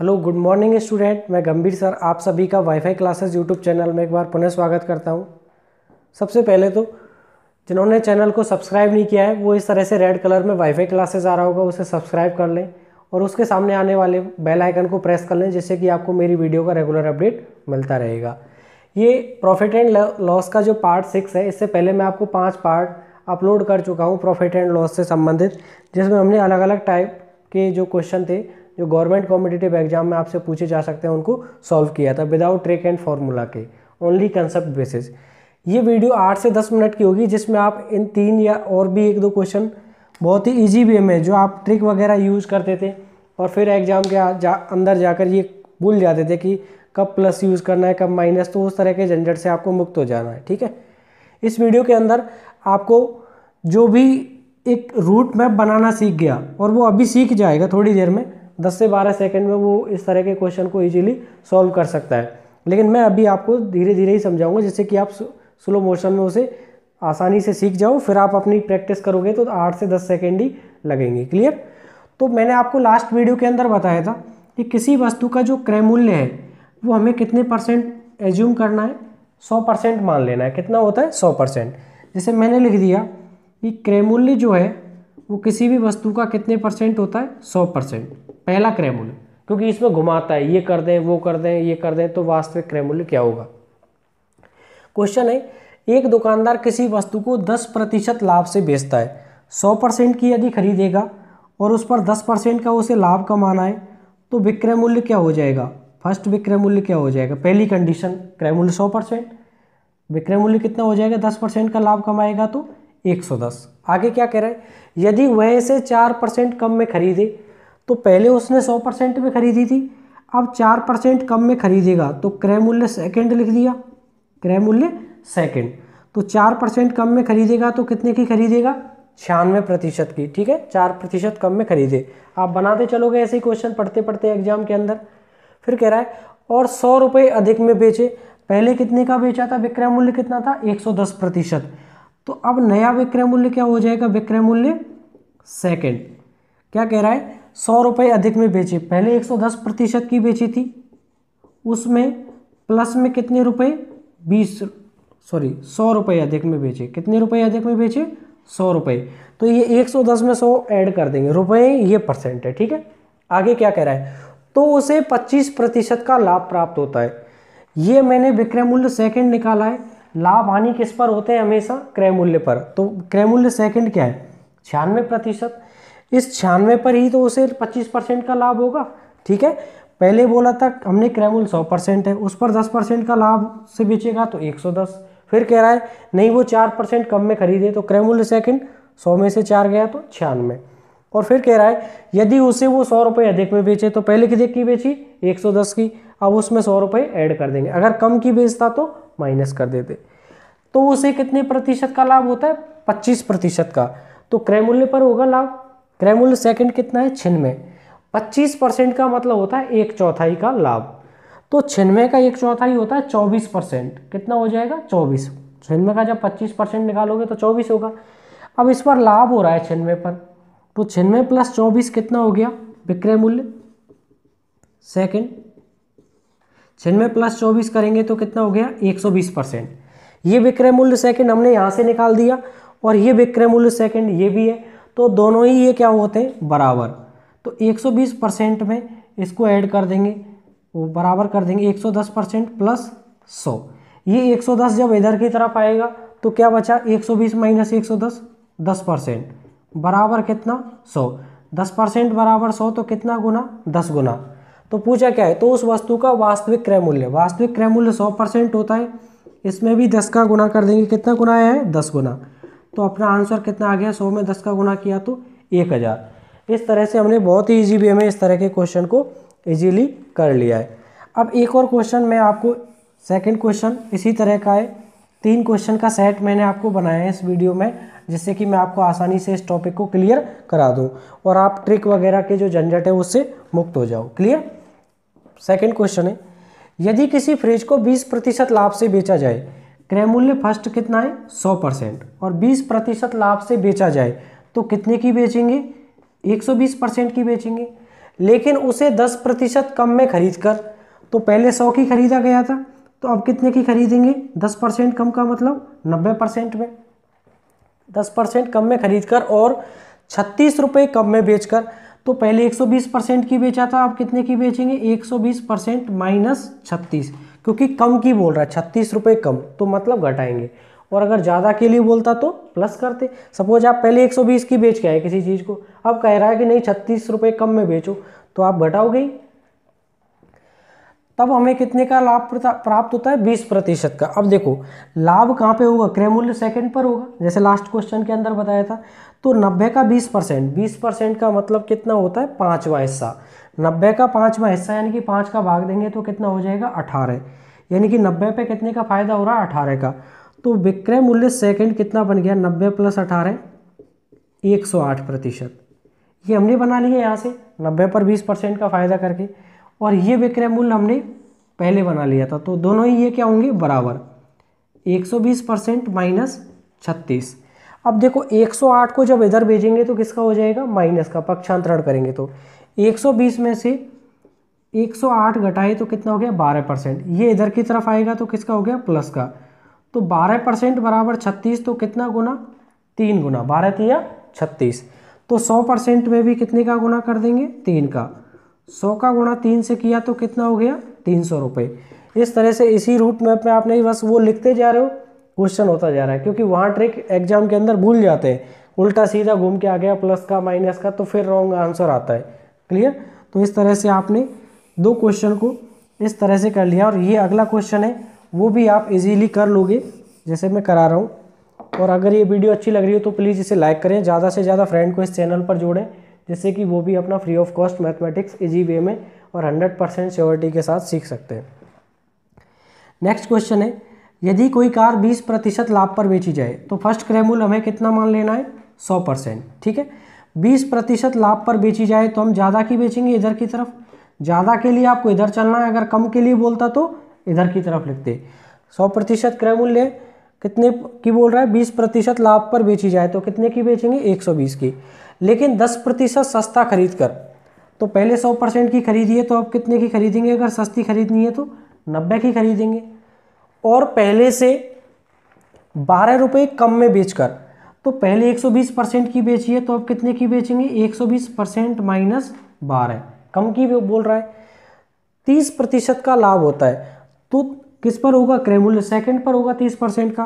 hello good morning student मैं गंभीर sir आप सभी का वाईफाई क्लासेस यूट्यूब चैनल में एक बार पुनः स्वागत करता हूँ सबसे पहले तो जिन्होंने चैनल को सब्सक्राइब नहीं किया है वो इस तरह से रेड कलर में वाईफाई क्लासेस आ रहा होगा उसे सब्सक्राइब कर लें और उसके सामने आने वाले बेल आइकन को प्रेस कर लें जिससे कि आपको मेरी वीडियो का रेगुलर अपडेट मिलता रहेगा ये प्रॉफिट एंड लॉस का जो पार्ट सिक्स है इससे पहले मैं आपको पाँच पार्ट अपलोड कर चुका हूँ प्रॉफिट एंड लॉस से संबंधित जिसमें हमने अलग अलग टाइप के जो क्वेश्चन थे जो गवर्नमेंट कॉम्पिटेटिव एग्जाम में आपसे पूछे जा सकते हैं उनको सॉल्व किया था विदाउट ट्रिक एंड फार्मूला के ओनली कंसेप्ट बेसिस ये वीडियो आठ से दस मिनट की होगी जिसमें आप इन तीन या और भी एक दो क्वेश्चन बहुत ही ईजी वे में जो आप ट्रिक वगैरह यूज़ करते थे और फिर एग्ज़ाम के जा, अंदर जाकर ये भूल जाते थे कि कब प्लस यूज़ करना है कब माइनस तो उस तरह के झंझट से आपको मुक्त हो जाना है ठीक है इस वीडियो के अंदर आपको जो भी एक रूट मैप बनाना सीख गया और वो अभी सीख जाएगा थोड़ी देर में 10 से 12 सेकंड में वो इस तरह के क्वेश्चन को इजीली सॉल्व कर सकता है लेकिन मैं अभी आपको धीरे धीरे ही समझाऊंगा जिससे कि आप स्लो मोशन में उसे आसानी से सीख जाओ फिर आप अपनी प्रैक्टिस करोगे तो आठ से दस सेकेंड ही लगेंगे क्लियर तो मैंने आपको लास्ट वीडियो के अंदर बताया था कि किसी वस्तु का जो क्रय मूल्य है वो हमें कितने परसेंट एज्यूम करना है सौ परसेंट मान लेना है कितना होता है सौ परसेंट जैसे मैंने लिख दिया कि क्रय मूल्य जो है वो किसी भी वस्तु का कितने परसेंट होता है सौ परसेंट पहला मूल्य क्योंकि इसमें घुमाता है ये कर दें वो कर दें ये कर दें तो वास्तविक क्रय मूल्य क्या होगा क्वेश्चन है एक दुकानदार किसी वस्तु को दस प्रतिशत लाभ से बेचता है सौ परसेंट की यदि खरीदेगा और उस पर दस परसेंट का उसे लाभ कमाना है तो विक्रय मूल्य क्या हो जाएगा फर्स्ट विक्रय मूल्य क्या हो जाएगा पहली कंडीशन क्रय मूल्य सौ परसेंट विक्रय मूल्य कितना हो जाएगा दस परसेंट का लाभ कमाएगा तो एक सौ दस आगे क्या कह रहे हैं यदि वह इसे चार परसेंट कम में खरीदे तो पहले उसने सौ परसेंट में खरीदी थी अब चार परसेंट कम में खरीदेगा तो क्रय मूल्य सेकेंड लिख दिया क्रय मूल्य सेकेंड तो चार परसेंट कम में खरीदेगा तो कितने की खरीदेगा छियानवे प्रतिशत की ठीक है चार प्रतिशत कम में खरीदे आप बनाते चलोगे ऐसे ही क्वेश्चन पढ़ते पढ़ते एग्जाम के अंदर फिर कह रहा है और सौ रुपये अधिक में बेचे पहले कितने का बेचा था विक्रय मूल्य कितना था 110 प्रतिशत तो अब नया विक्रय मूल्य क्या हो जाएगा विक्रय मूल्य सेकेंड क्या कह रहा है सौ रुपये अधिक में बेचे पहले एक सौ दस प्रतिशत की बेची थी उसमें प्लस में कितने रुपए बीस सॉरी सौ रुपये अधिक में बेचे कितने रुपए अधिक में बेचे सौ रुपये तो ये एक सौ दस में सौ ऐड कर देंगे रुपए ये परसेंट है ठीक है आगे क्या कह रहा है तो उसे पच्चीस प्रतिशत का लाभ प्राप्त होता है ये मैंने विक्रय मूल्य सेकेंड निकाला है लाभ हानि किस पर होते हैं हमेशा क्रय मूल्य पर तो क्रय मूल्य सेकेंड क्या है छियानवे प्रतिशत इस छियानवे पर ही तो उसे पच्चीस परसेंट का लाभ होगा ठीक है पहले बोला था हमने क्रेमुल सौ परसेंट है उस पर दस परसेंट का लाभ से बेचेगा तो एक सौ दस फिर कह रहा है नहीं वो चार परसेंट कम में खरीदे तो क्रेमुल सेकंड सौ में से चार गया तो छियानवे और फिर कह रहा है यदि उसे वो सौ रुपये अधिक में बेचे तो पहले कितने की बेची एक सौ दस की अब उसमें सौ रुपये ऐड कर देंगे अगर कम की बेचता तो माइनस कर देते तो उसे कितने प्रतिशत का लाभ होता है पच्चीस प्रतिशत का तो क्रय मूल्य पर होगा लाभ क्रय मूल्य सेकंड कितना है छिन्नवे पच्चीस परसेंट का मतलब होता है एक चौथाई का लाभ तो छिन्नवे का एक चौथाई होता है चौबीस परसेंट कितना हो जाएगा चौबीस छिन्नवे का जब पच्चीस परसेंट निकालोगे तो चौबीस होगा अब इस पर लाभ हो रहा है छिन्नवे पर तो छिन्नवे प्लस चौबीस कितना हो गया विक्रय मूल्य सेकेंड छिन्नवे प्लस चौबीस करेंगे तो कितना हो गया एक सौ बीस परसेंट ये विक्रय मूल्य सेकेंड हमने यहाँ से निकाल दिया और ये विक्रय मूल्य सेकेंड ये भी है तो दोनों ही ये क्या होते हैं बराबर तो 120 परसेंट में इसको ऐड कर देंगे वो बराबर कर देंगे 110 परसेंट प्लस 100 ये 110 जब इधर की तरफ आएगा तो क्या बचा 120 माइनस 110 10 परसेंट बराबर कितना 100 10 परसेंट बराबर 100 तो कितना गुना 10 गुना तो पूछा क्या है तो उस वस्तु का वास्तविक क्रय मूल्य वास्तविक क्रय मूल्य सौ परसेंट होता है इसमें भी दस का गुना कर देंगे कितना गुना आया है दस गुना तो अपना आंसर कितना आ गया सौ में दस का गुना किया तो एक हज़ार इस तरह से हमने बहुत ही ईजी वे में इस तरह के क्वेश्चन को ईजीली कर लिया है अब एक और क्वेश्चन मैं आपको सेकेंड क्वेश्चन इसी तरह का है तीन क्वेश्चन का सेट मैंने आपको बनाया है इस वीडियो में जिससे कि मैं आपको आसानी से इस टॉपिक को क्लियर करा दूं और आप ट्रिक वगैरह के जो झंझट है उससे मुक्त हो जाओ क्लियर सेकंड क्वेश्चन है यदि किसी फ्रिज को 20 प्रतिशत लाभ से बेचा जाए क्रय मूल्य फर्स्ट कितना है सौ परसेंट और बीस प्रतिशत लाभ से बेचा जाए तो कितने की बेचेंगे एक सौ बीस परसेंट की बेचेंगे लेकिन उसे दस प्रतिशत कम में खरीद कर तो पहले सौ की खरीदा गया था तो अब कितने की खरीदेंगे दस परसेंट कम का मतलब नब्बे परसेंट में दस परसेंट कम में खरीद कर और छत्तीस रुपये कम में बेचकर तो पहले 120 परसेंट की बेचा था अब कितने की बेचेंगे 120 परसेंट माइनस छत्तीस क्योंकि कम की बोल रहा है छत्तीस रुपये कम तो मतलब घटाएंगे और अगर ज़्यादा के लिए बोलता तो प्लस करते सपोज आप पहले 120 की बेच के आए किसी चीज़ को अब कह रहा है कि नहीं छत्तीस रुपये कम में बेचो तो आप घटाओगे तब हमें कितने का लाभ प्राप्त होता है बीस प्रतिशत का अब देखो लाभ कहाँ पे होगा क्रय मूल्य सेकंड पर होगा जैसे लास्ट क्वेश्चन के अंदर बताया था तो नब्बे का बीस परसेंट बीस परसेंट का मतलब कितना होता है पाँचवा हिस्सा नब्बे का पाँचवा हिस्सा यानी कि पाँच का भाग देंगे तो कितना हो जाएगा अठारह यानी कि नब्बे पे कितने का फायदा हो रहा है अठारह का तो विक्रय मूल्य सेकंड कितना बन गया नब्बे प्लस अठारह एक सौ आठ प्रतिशत ये हमने बना लिया यहाँ से नब्बे पर बीस परसेंट का फ़ायदा करके और ये विक्रय मूल्य हमने पहले बना लिया था तो दोनों ही ये क्या होंगे बराबर एक सौ बीस परसेंट माइनस छत्तीस अब देखो 108 को जब इधर भेजेंगे तो किसका हो जाएगा माइनस का पक्षांतरण करेंगे तो 120 में से 108 घटाए तो कितना हो गया 12 परसेंट ये इधर की तरफ आएगा तो किसका हो गया प्लस का तो 12 परसेंट बराबर छत्तीस तो कितना गुना तीन गुना बारह किया छत्तीस तो 100 परसेंट में भी कितने का गुना कर देंगे तीन का 100 का गुना तीन से किया तो कितना हो गया तीन सौ रुपये इस तरह से इसी रूट मैप में आप नहीं बस वो लिखते जा रहे हो क्वेश्चन होता जा रहा है क्योंकि वहाँ ट्रिक एग्जाम के अंदर भूल जाते हैं उल्टा सीधा घूम के आ गया प्लस का माइनस का तो फिर रॉन्ग आंसर आता है क्लियर तो इस तरह से आपने दो क्वेश्चन को इस तरह से कर लिया और ये अगला क्वेश्चन है वो भी आप इजीली कर लोगे जैसे मैं करा रहा हूँ और अगर ये वीडियो अच्छी लग रही हो तो प्लीज़ इसे लाइक करें ज़्यादा से ज़्यादा फ्रेंड को इस चैनल पर जोड़ें जिससे कि वो भी अपना free of cost mathematics easy way में और हंड्रेड परसेंट श्योरिटी के साथ सीख सकते हैं नेक्स्ट क्वेश्चन है यदि कोई कार बीस प्रतिशत लाभ पर बेची जाए तो फर्स्ट क्रेमूल हमें कितना मान लेना है सौ परसेंट ठीक है बीस प्रतिशत लाभ पर बेची जाए तो हम ज़्यादा की बेचेंगे इधर की तरफ ज़्यादा के लिए आपको इधर चलना है अगर कम के लिए बोलता तो इधर की तरफ लिखते सौ प्रतिशत क्रय मूल्य कितने की बोल रहा है बीस प्रतिशत लाभ पर बेची जाए तो कितने की बेचेंगे एक सौ बीस की लेकिन दस प्रतिशत सस्ता खरीद कर तो पहले सौ परसेंट की खरीदी है तो आप कितने की खरीदेंगे अगर सस्ती खरीदनी है तो नब्बे की खरीदेंगे और पहले से बारह रुपये कम में बेचकर तो पहले 120 परसेंट की बेची है तो अब कितने की बेचेंगे 120 परसेंट माइनस बारह कम की बोल रहा है 30 प्रतिशत का लाभ होता है तो किस पर होगा क्रय मूल्य सेकेंड पर होगा 30 परसेंट का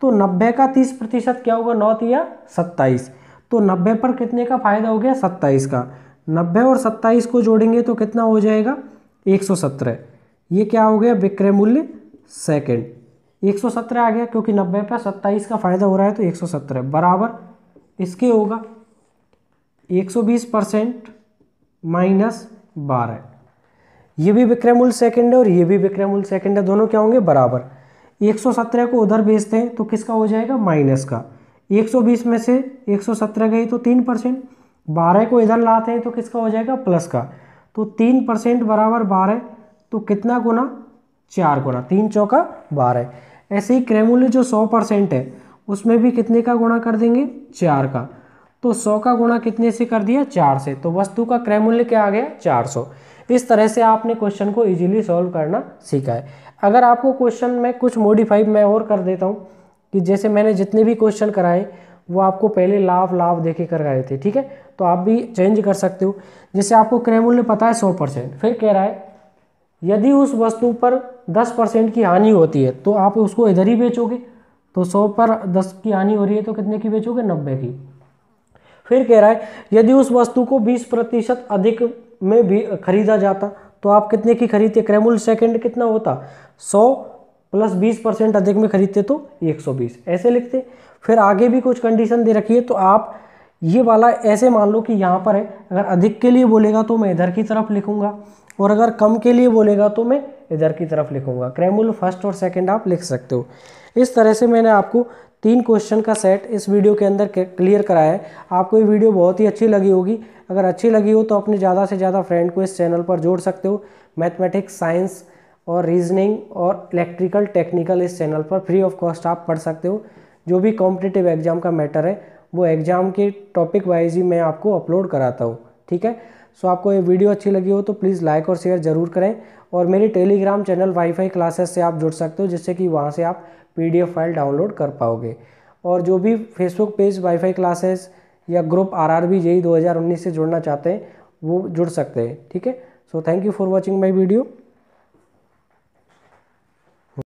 तो 90 का 30 प्रतिशत क्या होगा नौ या सत्ताईस तो 90 पर कितने का फायदा हो गया 27 का 90 और 27 को जोड़ेंगे तो कितना हो जाएगा एक ये क्या हो गया विक्रय मूल्य सेकेंड 117 आ गया क्योंकि 90 पे 27 का फ़ायदा हो रहा है तो 117 बराबर इसके होगा 120 परसेंट माइनस बारह ये भी विक्रमूल सेकंड है और ये भी विक्रमूल सेकंड है दोनों क्या होंगे बराबर 117 को उधर भेजते हैं तो किसका हो जाएगा माइनस का 120 में से 117 गई तो तीन परसेंट बारह को इधर लाते हैं तो किसका हो जाएगा प्लस का तो तीन परसेंट बराबर बारह तो कितना गुना चार गुना तीन चौका बारह ऐसे ही क्रेमोली जो सौ परसेंट है उसमें भी कितने का गुणा कर देंगे चार का तो सौ का गुणा कितने से कर दिया चार से तो वस्तु का क्रय मूल्य क्या आ गया चार सौ इस तरह से आपने क्वेश्चन को इजीली सॉल्व करना सीखा है अगर आपको क्वेश्चन में कुछ मॉडिफाई मैं और कर देता हूँ कि जैसे मैंने जितने भी क्वेश्चन कराए वो आपको पहले लाभ लाभ देके कराए थे ठीक है तो आप भी चेंज कर सकते हो जैसे आपको क्रय पता है सौ परसेंट फिर कह रहा है यदि उस वस्तु पर दस परसेंट की हानि होती है तो आप उसको इधर ही बेचोगे तो सौ पर दस की हानि हो रही है तो कितने की बेचोगे नब्बे की फिर कह रहा है यदि उस वस्तु को बीस प्रतिशत अधिक में भी खरीदा जाता तो आप कितने की खरीदते क्रेमुल सेकंड कितना होता सौ प्लस बीस परसेंट अधिक में खरीदते तो एक सौ बीस ऐसे लिखते फिर आगे भी कुछ कंडीशन दे रखी है तो आप ये वाला ऐसे मान लो कि यहाँ पर है अगर अधिक के लिए बोलेगा तो मैं इधर की तरफ लिखूँगा और अगर कम के लिए बोलेगा तो मैं इधर की तरफ लिखूंगा क्रेमुल फर्स्ट और सेकंड आप लिख सकते हो इस तरह से मैंने आपको तीन क्वेश्चन का सेट इस वीडियो के अंदर क्लियर कराया है आपको ये वीडियो बहुत ही अच्छी लगी होगी अगर अच्छी लगी हो तो अपने ज़्यादा से ज़्यादा फ्रेंड को इस चैनल पर जोड़ सकते हो मैथमेटिक्स साइंस और रीजनिंग और इलेक्ट्रिकल टेक्निकल इस चैनल पर फ्री ऑफ कॉस्ट आप पढ़ सकते हो जो भी कॉम्पिटेटिव एग्ज़ाम का मैटर है वो एग्ज़ाम के टॉपिक वाइज ही मैं आपको अपलोड कराता हूँ ठीक है सो आपको ये वीडियो अच्छी लगी हो तो प्लीज़ लाइक और शेयर ज़रूर करें और मेरे टेलीग्राम चैनल वाईफाई क्लासेस से आप जुड़ सकते हो जिससे कि वहाँ से आप पीडीएफ फाइल डाउनलोड कर पाओगे और जो भी फेसबुक पेज वाईफाई क्लासेस या group R R B JE दो से जुड़ना चाहते हैं वो जुड़ सकते हैं ठीक है so thank you for watching my video